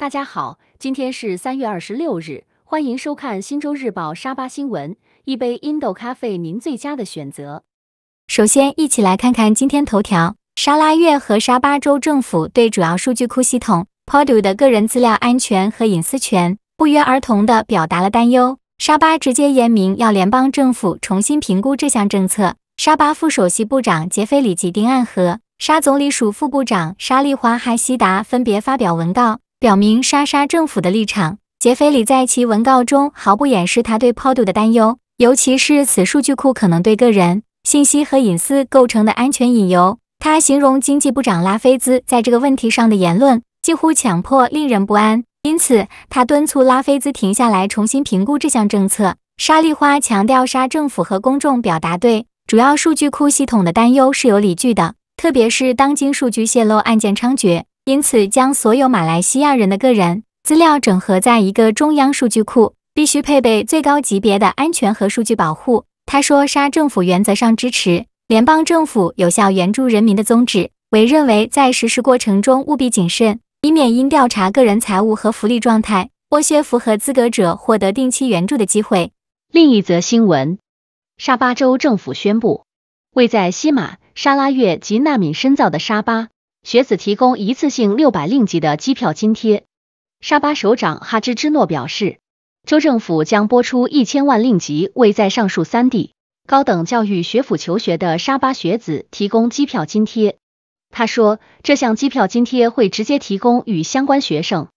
大家好，今天是三月二十六日，欢迎收看《新州日报》沙巴新闻。一杯 Indo 咖啡，您最佳的选择。首先，一起来看看今天头条：沙拉月和沙巴州政府对主要数据库系统 Podu 的个人资料安全和隐私权不约而同的表达了担忧。沙巴直接言明要联邦政府重新评估这项政策。沙巴副首席部长杰斐里吉丁安和沙总理署副部长沙利华哈希达分别发表文告。表明沙沙政府的立场。杰斐里在其文告中毫不掩饰他对抛毒的担忧，尤其是此数据库可能对个人信息和隐私构成的安全隐忧。他形容经济部长拉菲兹在这个问题上的言论几乎强迫，令人不安。因此，他敦促拉菲兹停下来重新评估这项政策。沙利花强调，沙政府和公众表达对主要数据库系统的担忧是有理据的，特别是当今数据泄露案件猖獗。因此，将所有马来西亚人的个人资料整合在一个中央数据库，必须配备最高级别的安全和数据保护。他说，沙政府原则上支持联邦政府有效援助人民的宗旨，为认为在实施过程中务必谨慎，以免因调查个人财务和福利状态，剥削符合资格者获得定期援助的机会。另一则新闻，沙巴州政府宣布，为在西马、沙拉越及纳米深造的沙巴。学子提供一次性六百令吉的机票津贴。沙巴首长哈芝芝诺表示，州政府将拨出一千万令吉，为在上述三地高等教育学府求学的沙巴学子提供机票津贴。他说，这项机票津贴会直接提供与相关学生，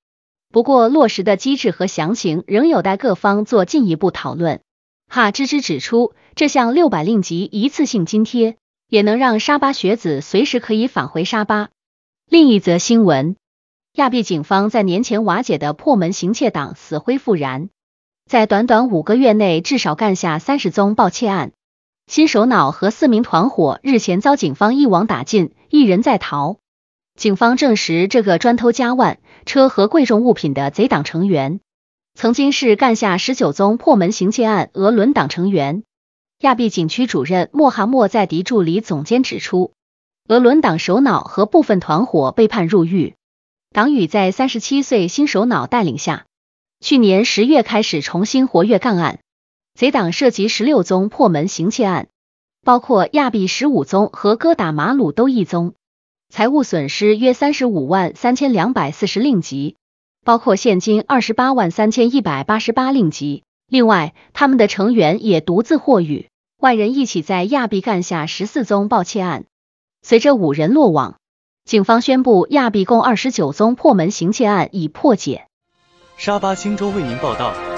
不过落实的机制和详情仍有待各方做进一步讨论。哈芝芝指出，这项六百令吉一次性津贴。也能让沙巴学子随时可以返回沙巴。另一则新闻，亚庇警方在年前瓦解的破门行窃党死灰复燃，在短短五个月内至少干下三十宗盗窃案。新首脑和四名团伙日前遭警方一网打尽，一人在逃。警方证实，这个专偷家万车和贵重物品的贼党成员，曾经是干下十九宗破门行窃案俄轮党成员。亚庇景区主任穆罕默在迪助理总监指出，俄伦党首脑和部分团伙被判入狱。党羽在三十七岁新首脑带领下，去年十月开始重新活跃干案。贼党涉及十六宗破门行窃案，包括亚庇十五宗和哥打马鲁都一宗，财务损失约三十五万三千两百四十令吉，包括现金二十八万三千一百八十八令吉。另外，他们的成员也独自获予。外人一起在亚庇干下十四宗盗窃案，随着五人落网，警方宣布亚庇共二十九宗破门行窃案已破解。沙巴星洲为您报道。